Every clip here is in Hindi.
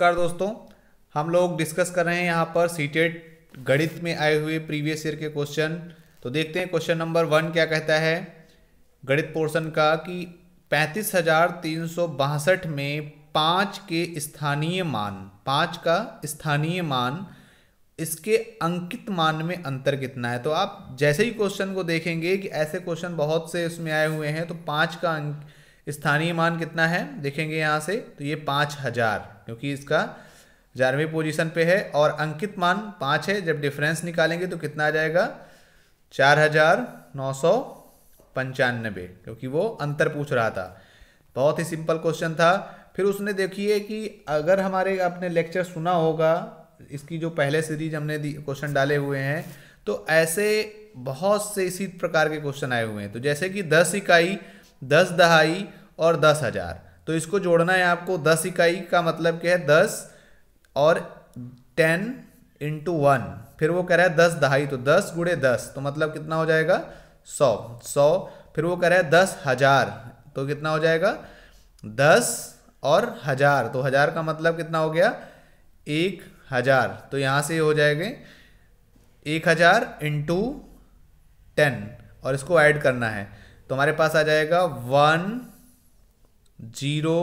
नमस्कार दोस्तों हम लोग डिस्कस कर रहे हैं यहाँ पर सीटेट गणित में आए हुए प्रीवियस ईयर के क्वेश्चन तो देखते हैं क्वेश्चन नंबर वन क्या कहता है गणित पोर्शन का कि पैंतीस हजार तीन सौ बासठ में पाँच के स्थानीय मान पाँच का स्थानीय मान इसके अंकित मान में अंतर कितना है तो आप जैसे ही क्वेश्चन को देखेंगे कि ऐसे क्वेश्चन बहुत से इसमें आए हुए हैं तो पाँच का अंक स्थानीय मान कितना है देखेंगे यहाँ से तो ये पाँच हज़ार क्योंकि इसका ग्यारहवीं पोजीशन पे है और अंकित मान पाँच है जब डिफरेंस निकालेंगे तो कितना आ जाएगा चार हज़ार नौ सौ पंचानबे क्योंकि वो अंतर पूछ रहा था बहुत ही सिंपल क्वेश्चन था फिर उसने देखिए कि अगर हमारे आपने लेक्चर सुना होगा इसकी जो पहले सीरीज हमने क्वेश्चन डाले हुए हैं तो ऐसे बहुत से इसी प्रकार के क्वेश्चन आए हुए हैं तो जैसे कि दस इकाई दस दहाई और दस हज़ार तो इसको जोड़ना है आपको दस इकाई का मतलब क्या है दस और टेन इंटू वन फिर वो कह रहा है दस दहाई तो दस गुड़े दस तो मतलब कितना हो जाएगा सौ सौ फिर वो कह रहा है दस हज़ार तो कितना हो जाएगा दस और हज़ार तो हज़ार का मतलब कितना हो गया एक हज़ार तो यहाँ से हो जाएंगे एक हज़ार इंटू टेन और इसको ऐड करना है तो हमारे पास आ जाएगा one zero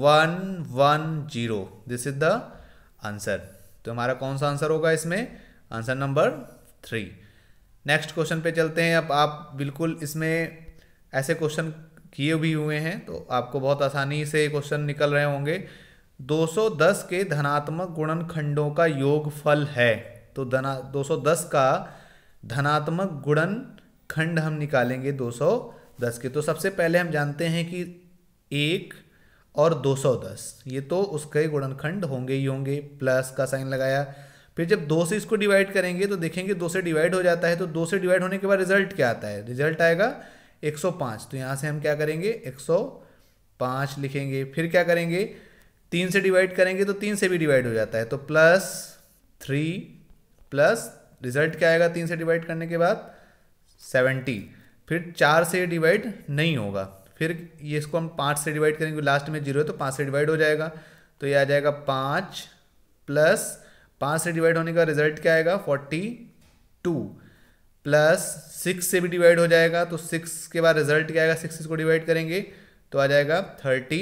one one zero this is the answer तो हमारा कौन सा आंसर होगा इसमें answer number three next question पे चलते हैं अब आप बिल्कुल इसमें ऐसे क्वेश्चन किए भी हुए हैं तो आपको बहुत आसानी से क्वेश्चन निकल रहे होंगे 210 के धनात्मक गुणनखंडों का योगफल है तो धना 210 का धनात्मक गुणन खंड हम निकालेंगे 210 के तो सबसे पहले हम जानते हैं कि एक और 210 ये तो उसके गुणनखंड होंगे ही होंगे प्लस का साइन लगाया फिर जब दो से इसको डिवाइड करेंगे तो देखेंगे दो से डिवाइड हो जाता है तो दो से डिवाइड होने के बाद रिजल्ट क्या आता है रिजल्ट आएगा 105 तो यहाँ से हम क्या करेंगे 105 लिखेंगे फिर क्या करेंगे तीन से डिवाइड करेंगे तो तीन से भी डिवाइड हो जाता है तो प्लस थ्री प्लस रिजल्ट क्या आएगा तीन से डिवाइड करने के बाद सेवेंटी फिर चार से डिवाइड नहीं होगा फिर ये इसको हम पाँच से डिवाइड करेंगे लास्ट में जीरो है तो पाँच से डिवाइड हो जाएगा तो ये आ जाएगा पाँच प्लस पाँच से डिवाइड होने का रिजल्ट क्या आएगा फोर्टी टू प्लस सिक्स से भी डिवाइड हो जाएगा तो सिक्स के बाद रिजल्ट क्या आएगा सिक्स इसको डिवाइड करेंगे तो आ जाएगा थर्टी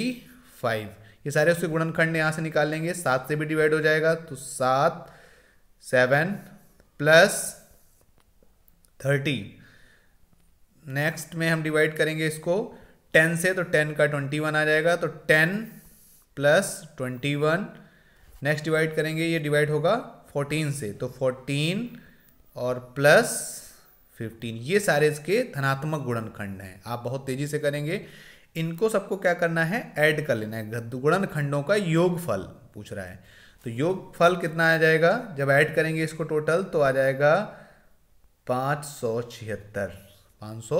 फाइव ये सारे उसके गुणनखंड यहाँ से निकाल लेंगे सात से भी डिवाइड हो जाएगा तो सात सेवन प्लस थर्टी नेक्स्ट में हम डिवाइड करेंगे इसको टेन से तो टेन का ट्वेंटी वन आ जाएगा तो ten plus twenty one next divide करेंगे ये डिवाइड होगा फोर्टीन से तो फोर्टीन और प्लस फिफ्टीन ये सारे इसके धनात्मक गुणनखंड हैं आप बहुत तेजी से करेंगे इनको सबको क्या करना है ऐड कर लेना है गुणनखंडों का योगफल पूछ रहा है तो योगफल कितना आ जाएगा जब ऐड करेंगे इसको टोटल तो आ जाएगा पाँच सौ छिहत्तर पाँच सौ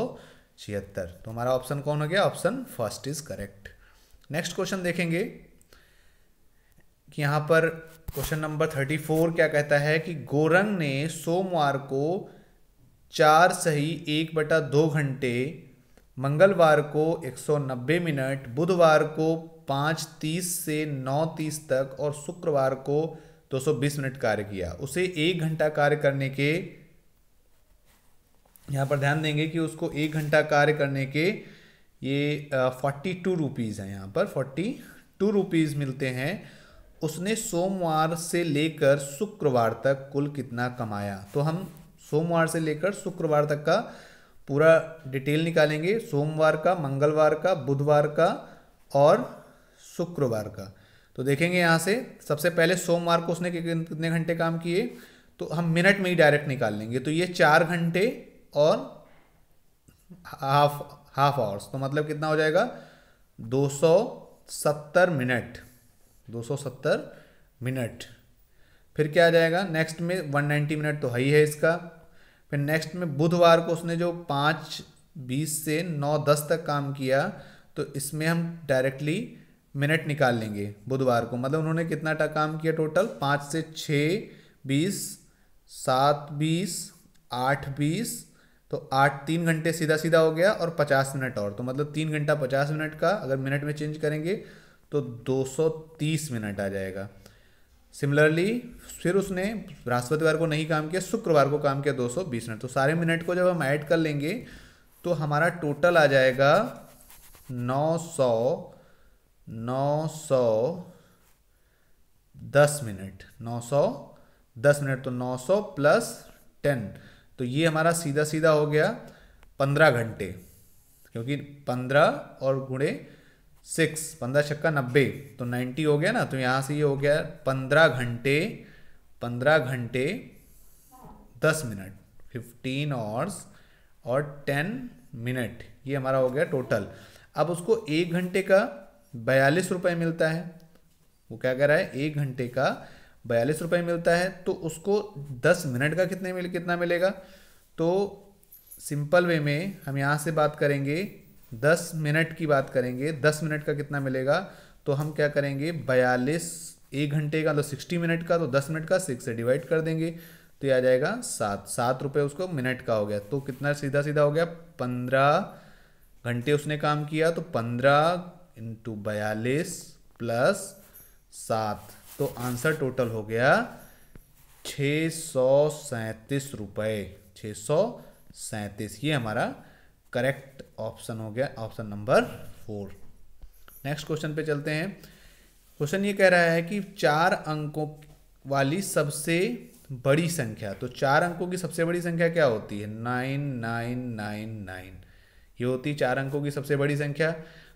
छिहत्तर तो हमारा ऑप्शन कौन हो गया option first is correct next question देखेंगे कि यहाँ पर क्वेश्चन नंबर थर्टी फोर क्या कहता है कि गोरंग ने सोमवार को चार सही एक बटा दो घंटे मंगलवार को 190 मिनट बुधवार को 5:30 से 9:30 तक और शुक्रवार को 220 मिनट कार्य किया उसे एक घंटा कार्य करने के यहाँ पर ध्यान देंगे कि उसको एक घंटा कार्य करने के ये फोर्टी टू रुपीज़ हैं यहाँ पर फोर्टी टू रुपीज़ मिलते हैं उसने सोमवार से लेकर शुक्रवार तक कुल कितना कमाया तो हम सोमवार से लेकर शुक्रवार तक का पूरा डिटेल निकालेंगे सोमवार का मंगलवार का बुधवार का और शुक्रवार का तो देखेंगे यहाँ से सबसे पहले सोमवार को उसने कितने घंटे काम किए तो हम मिनट में ही डायरेक्ट निकाल लेंगे तो ये चार घंटे और हाफ हाफ आवर्स तो मतलब कितना हो जाएगा 270 मिनट 270 मिनट फिर क्या आ जाएगा नेक्स्ट में 190 मिनट तो है ही है इसका फिर नेक्स्ट में बुधवार को उसने जो पाँच बीस से नौ दस तक काम किया तो इसमें हम डायरेक्टली मिनट निकाल लेंगे बुधवार को मतलब उन्होंने कितना टा काम किया टोटल पाँच से छः बीस सात बीस आठ बीस तो आठ तीन घंटे सीधा सीधा हो गया और पचास मिनट और तो मतलब तीन घंटा पचास मिनट का अगर मिनट में चेंज करेंगे तो दो सौ तीस मिनट आ जाएगा सिमिलरली फिर उसने बृहस्पतिवार को नहीं काम किया शुक्रवार को काम किया दो सौ बीस मिनट तो सारे मिनट को जब हम ऐड कर लेंगे तो हमारा टोटल आ जाएगा नौ नौ सौ सौ दस मिनट नौ सौ दस मिनट तो नौ सौ प्लस टेन तो ये हमारा सीधा सीधा हो गया पंद्रह घंटे क्योंकि पंद्रह और गुणे सिक्स पंद्रह छक्का नब्बे तो नाइन्टी हो गया ना तो यहाँ से ये हो गया पंद्रह घंटे पंद्रह घंटे दस मिनट फिफ्टीन आवर्स और टेन मिनट ये हमारा हो गया टोटल अब उसको एक घंटे का बयालीस रुपये मिलता है वो क्या कह रहा है एक घंटे का बयालीस रुपये मिलता है तो उसको दस मिनट का कितने मिल कितना मिलेगा तो सिंपल वे में हम यहाँ से बात करेंगे दस मिनट की बात करेंगे दस मिनट का कितना मिलेगा तो हम क्या करेंगे बयालीस एक घंटे का तो सिक्सटी मिनट का तो दस मिनट का सिक्स से डिवाइड कर देंगे तो ये आ जाएगा सात सात रुपये उसको मिनट का हो गया तो कितना सीधा सीधा हो गया पंद्रह घंटे उसने काम किया तो पंद्रह इंटू बयालीस प्लस सात तो आंसर टोटल हो गया छ सौ सैंतीस रुपये छ सौ सैंतीस ये हमारा करेक्ट ऑप्शन हो गया option number four next question पे चलते हैं क्वेश्चन ये कह रहा है कि चार अंकों वाली सबसे बड़ी संख्या तो चार अंकों की सबसे बड़ी संख्या क्या होती है नाइन नाइन नाइन नाइन ये होती है चार अंकों की सबसे बड़ी संख्या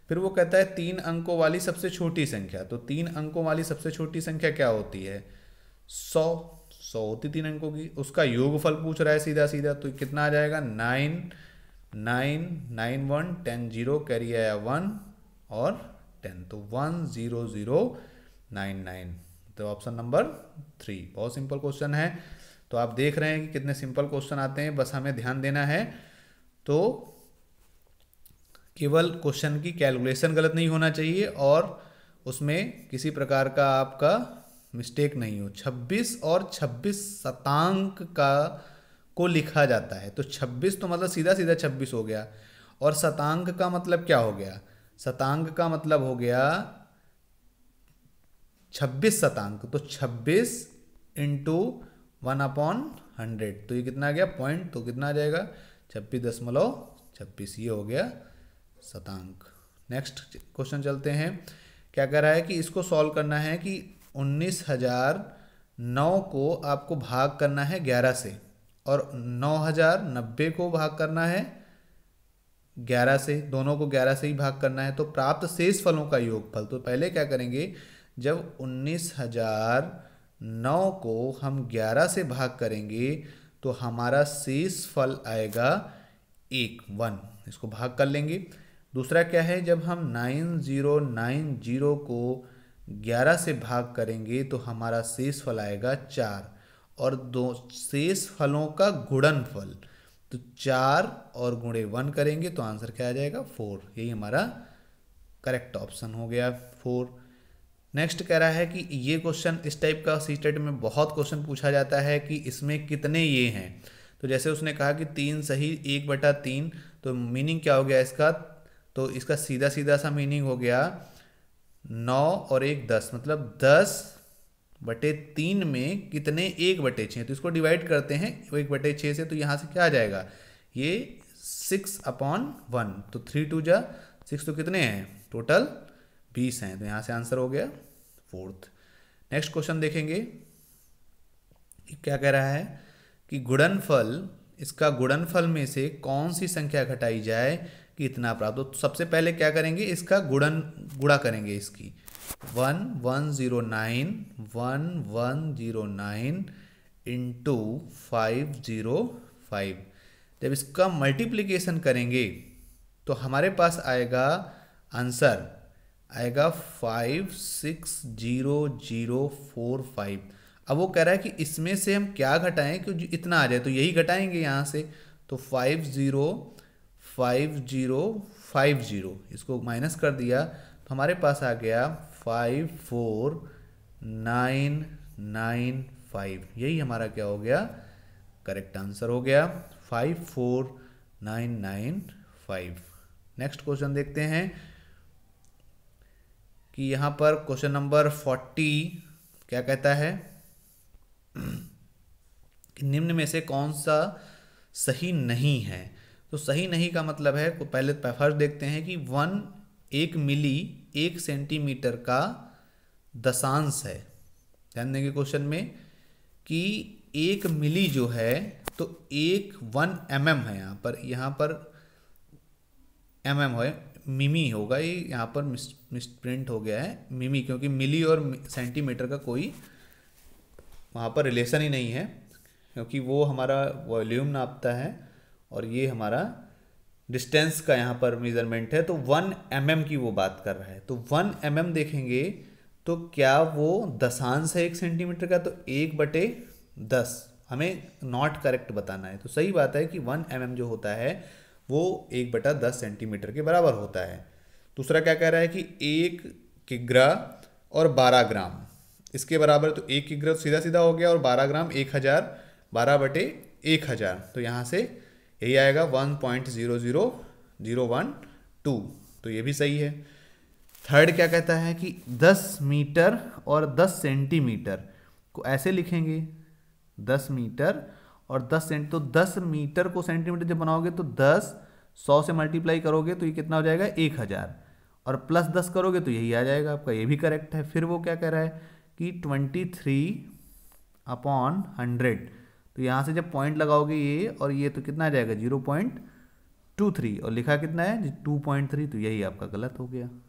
फिर वो कहता है तीन अंकों वाली सबसे छोटी संख्या तो तीन अंकों वाली सबसे छोटी संख्या क्या होती है सौ सौ होती तीन अंकों की उसका योगफल पूछ रहा है सीधा सीधा तो कितना आ जाएगा nine nine nine one ten zero carry आया वन और टेन तो one zero zero nine nine तो ऑप्शन नंबर थ्री बहुत सिंपल क्वेश्चन है तो आप देख रहे हैं कि कितने सिंपल क्वेश्चन आते हैं बस हमें ध्यान देना है तो केवल क्वेश्चन की कैलकुलेशन गलत नहीं होना चाहिए और उसमें किसी प्रकार का आपका मिस्टेक नहीं हो 26 और 26 शतांक का को लिखा जाता है तो 26 तो मतलब सीधा सीधा 26 हो गया और शतांक का मतलब क्या हो गया शतांक का मतलब हो गया 26 शतांक तो 26 इंटू वन अपॉन हंड्रेड तो ये कितना आ गया पॉइंट तो कितना आ जाएगा छब्बीस दशमलव छब्बीस ये हो गया शतांक नेक्स्ट क्वेश्चन चलते हैं क्या कह रहा है कि इसको सॉल्व करना है कि उन्नीस हजार नौ को आपको भाग करना है ग्यारह से और नौ हजार नब्बे को भाग करना है ग्यारह से दोनों को ग्यारह से ही भाग करना है तो प्राप्त शेष फलों का योगफल तो पहले क्या करेंगे जब उन्नीस हजार नौ को हम ग्यारह से भाग करेंगे तो हमारा शेष फल आएगा एक वन इसको भाग कर लेंगे दूसरा क्या है जब हम नाइन ज़ीरो नाइन ज़ीरो को ग्यारह से भाग करेंगे तो हमारा शेष फल आएगा चार और दो शेष फलों का गुणनफल तो चार और गुणे वन करेंगे तो आंसर क्या आ जाएगा फोर यही हमारा करेक्ट ऑप्शन हो गया फोर नेक्स्ट कह रहा है कि ये क्वेश्चन इस टाइप का सी टेट में बहुत क्वेश्चन पूछा जाता है कि इसमें कितने ये हैं तो जैसे उसने कहा कि तीन सही एक बटा तीन तो मीनिंग क्या हो गया इसका तो इसका सीधा सीधा सा मीनिंग हो गया नौ और एक दस मतलब दस बटे तीन में कितने एक बटे छः तो इसको डिवाइड करते हैं एक बटे छः से तो यहाँ से क्या आ जाएगा ये सिक्स अपॉन वन तो थ्री टू जा सिक्स तो कितने हैं टोटल बीस हैं तो यहाँ से आंसर हो गया फोर्थ नेक्स्ट क्वेश्चन देखेंगे क्या कह रहा है कि गुणनफल इसका गुणनफल में से कौन सी संख्या घटाई जाए कि इतना प्राप्त हो तो सबसे पहले क्या करेंगे इसका गुड़न गुड़ा करेंगे इसकी one one zero nine one one zero nine into five zero five जब इसका मल्टीप्लीकेशन करेंगे तो हमारे पास आएगा आंसर आएगा five six zero zero four five अब वो कह रहा है कि इसमें से हम क्या घटाएं कि इतना आ जाए तो यही घटाएंगे यहाँ से तो five zero five zero five zero इसको माइनस कर दिया तो हमारे पास आ गया five four nine nine five यही हमारा क्या हो गया करेक्ट आंसर हो गया five four nine nine five next question देखते हैं कि यहाँ पर क्वेश्चन नंबर फोर्टी क्या कहता है कि निम्न में से कौन सा सही नहीं है तो सही नहीं का मतलब है पहले फर्स्ट देखते हैं कि वन एक मिली एक सेंटीमीटर का दशांश है ध्यान देंगे क्वेश्चन में कि एक मिली जो है तो एक वन एम mm है यहाँ पर यहाँ पर एम mm है मिमी होगा ये यहाँ पर मिस मिस प्रिंट हो गया है मिमी क्योंकि मिली और सेंटीमीटर का कोई वहाँ पर रिलेशन ही नहीं है क्योंकि वो हमारा वॉल्यूम नापता है और ये हमारा डिस्टेंस का यहाँ पर मेज़रमेंट है तो वन एम mm की वो बात कर रहा है तो वन एम mm देखेंगे तो क्या वो दशांश है एक सेंटीमीटर का तो एक बटे दस हमें नॉट करेक्ट बताना है तो सही बात है कि वन एम mm जो होता है वो एक बटा दस सेंटीमीटर के बराबर होता है दूसरा क्या कह रहा है कि एक किग्रा और बारह ग्राम इसके बराबर तो एक किग्रा सीधा सीधा हो गया और बारह ग्राम एक हज़ार बारह बटे एक हज़ार तो यहाँ से यही आएगा one point zero zero zero one two तो ये भी सही है थर्ड क्या कहता है कि दस मीटर और दस सेंटीमीटर को ऐसे लिखेंगे दस मीटर और दस सेंटी तो दस मीटर को सेंटीमीटर जब बनाओगे तो दस सौ से मल्टीप्लाई करोगे तो ये कितना हो जाएगा एक हज़ार और प्लस दस करोगे तो यही आ जाएगा आपका ये भी करेक्ट है फिर वो क्या कह रहा है कि ट्वेंटी थ्री अपॉन हंड्रेड तो यहाँ से जब पॉइंट लगाओगे ये और ये तो कितना आ जाएगा जीरो पॉइंट टू थ्री और लिखा कितना है टू पॉइंट थ्री तो यही आपका गलत हो गया